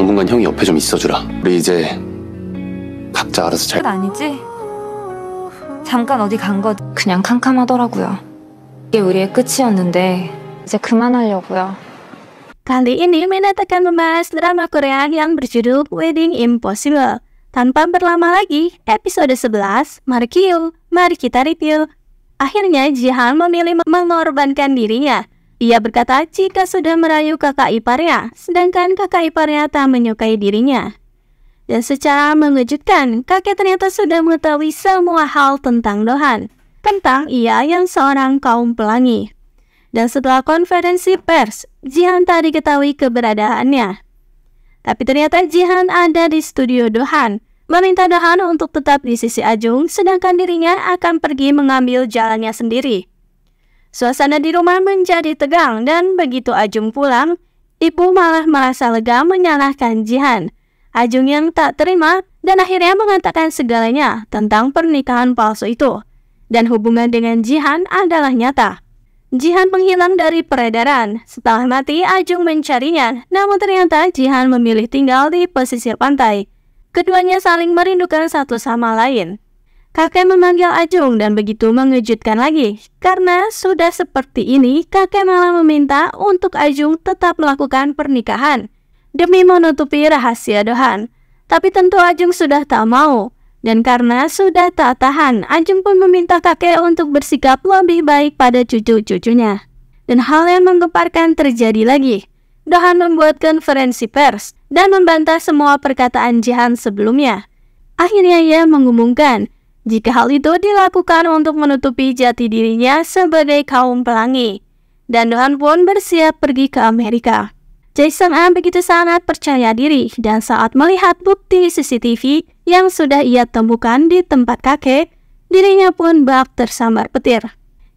당분간 형이 옆에 좀 있어주라. 우리 이제 각자 알아서 잘... 아니지? 잠깐 어디 간 거지? 그냥 캄캄하더라고요. 이게 우리의 끝이었는데 이제 그만하려고요. Kali ini Minat akan membahas drama Korea yang berjudul Wedding Impossible. Tanpa berlama lagi, episode 11, Mari Kill, Mari Kita Review. Akhirnya Jihan memilih mengorbankan dirinya ia berkata jika sudah merayu kakak iparnya, sedangkan kakak iparnya tak menyukai dirinya. Dan secara mengejutkan, kakek ternyata sudah mengetahui semua hal tentang Dohan, tentang ia yang seorang kaum pelangi. Dan setelah konferensi pers, Jihan tak diketahui keberadaannya. Tapi ternyata Jihan ada di studio Dohan, meminta Dohan untuk tetap di sisi Ajung, sedangkan dirinya akan pergi mengambil jalannya sendiri. Suasana di rumah menjadi tegang dan begitu Ajung pulang, Ibu malah merasa lega menyalahkan Jihan. Ajung yang tak terima dan akhirnya mengatakan segalanya tentang pernikahan palsu itu. Dan hubungan dengan Jihan adalah nyata. Jihan menghilang dari peredaran. Setelah mati, Ajung mencarinya. Namun ternyata Jihan memilih tinggal di pesisir pantai. Keduanya saling merindukan satu sama lain. Kakek memanggil Ajung dan begitu mengejutkan lagi. Karena sudah seperti ini, kakek malah meminta untuk Ajung tetap melakukan pernikahan demi menutupi rahasia Dohan. Tapi tentu Ajung sudah tak mau. Dan karena sudah tak tahan, Ajung pun meminta kakek untuk bersikap lebih baik pada cucu-cucunya. Dan hal yang menggemparkan terjadi lagi. Dohan membuat konferensi pers dan membantah semua perkataan Jihan sebelumnya. Akhirnya ia mengumumkan jika hal itu dilakukan untuk menutupi jati dirinya sebagai kaum pelangi. Dan Dohan pun bersiap pergi ke Amerika. Jason M begitu sangat percaya diri dan saat melihat bukti CCTV yang sudah ia temukan di tempat kakek, dirinya pun bak tersambar petir.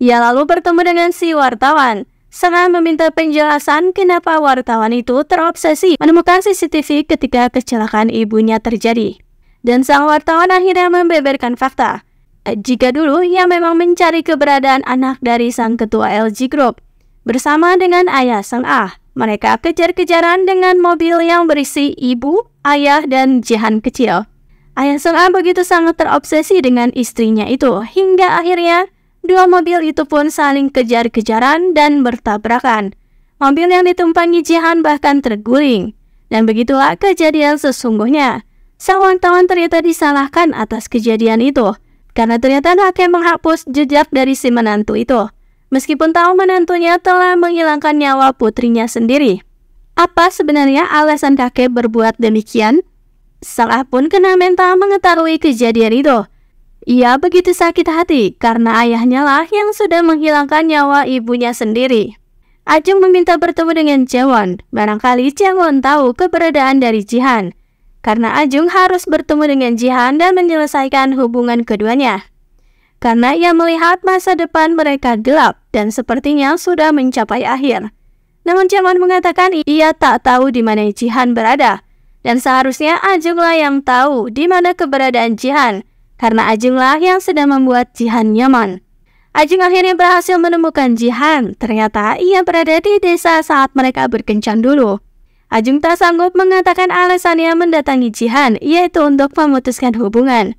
Ia lalu bertemu dengan si wartawan. Sangat meminta penjelasan kenapa wartawan itu terobsesi menemukan CCTV ketika kecelakaan ibunya terjadi. Dan sang wartawan akhirnya membeberkan fakta. Jika dulu ia memang mencari keberadaan anak dari sang ketua LG Group bersama dengan ayah sang ah. Mereka kejar-kejaran dengan mobil yang berisi ibu, ayah, dan Jihan kecil. Ayah Sang ah begitu sangat terobsesi dengan istrinya itu, hingga akhirnya dua mobil itu pun saling kejar-kejaran dan bertabrakan. Mobil yang ditumpangi Jihan bahkan terguling. Dan begitulah kejadian sesungguhnya sang wartawan ternyata disalahkan atas kejadian itu karena ternyata hakim menghapus jejak dari si menantu itu meskipun tahu menantunya telah menghilangkan nyawa putrinya sendiri. Apa sebenarnya alasan kakek berbuat demikian? Salah pun kena mental mengetahui kejadian itu. Ia begitu sakit hati karena ayahnya lah yang sudah menghilangkan nyawa ibunya sendiri. Ajeng meminta bertemu dengan Jawon. Barangkali Jawon tahu keberadaan dari Jihan karena Ajung harus bertemu dengan Jihan dan menyelesaikan hubungan keduanya. Karena ia melihat masa depan mereka gelap dan sepertinya sudah mencapai akhir. Namun Jaman mengatakan ia tak tahu di mana Jihan berada. Dan seharusnya Ajunglah yang tahu di mana keberadaan Jihan. Karena Ajunglah yang sedang membuat Jihan nyaman. Ajung akhirnya berhasil menemukan Jihan. Ternyata ia berada di desa saat mereka berkencan dulu. Ajung tak sanggup mengatakan alasannya mendatangi Jihan, yaitu untuk memutuskan hubungan.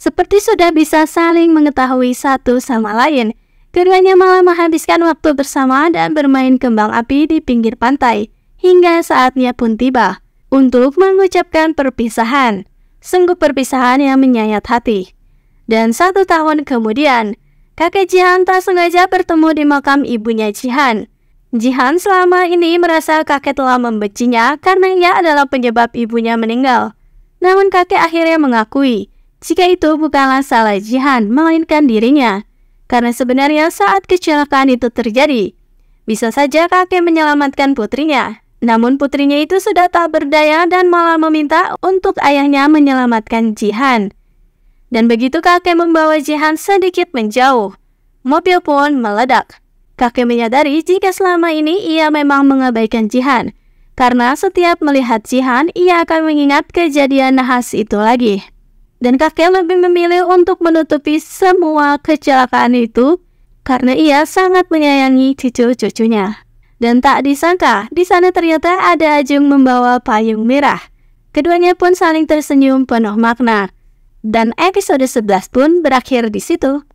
Seperti sudah bisa saling mengetahui satu sama lain, keduanya malah menghabiskan waktu bersama dan bermain kembang api di pinggir pantai, hingga saatnya pun tiba untuk mengucapkan perpisahan. Sungguh perpisahan yang menyayat hati. Dan satu tahun kemudian, kakek Jihan tak sengaja bertemu di makam ibunya Jihan. Jihan selama ini merasa kakek telah membencinya karena ia adalah penyebab ibunya meninggal. Namun kakek akhirnya mengakui jika itu bukanlah salah Jihan, melainkan dirinya. Karena sebenarnya saat kecelakaan itu terjadi, bisa saja kakek menyelamatkan putrinya. Namun putrinya itu sudah tak berdaya dan malah meminta untuk ayahnya menyelamatkan Jihan. Dan begitu kakek membawa Jihan sedikit menjauh, mobil pun meledak. Kakek menyadari jika selama ini ia memang mengabaikan Jihan. Karena setiap melihat Jihan, ia akan mengingat kejadian nahas itu lagi. Dan kakek lebih memilih untuk menutupi semua kecelakaan itu karena ia sangat menyayangi cucu-cucunya. Dan tak disangka, di sana ternyata ada Ajung membawa payung merah. Keduanya pun saling tersenyum penuh makna. Dan episode 11 pun berakhir di situ.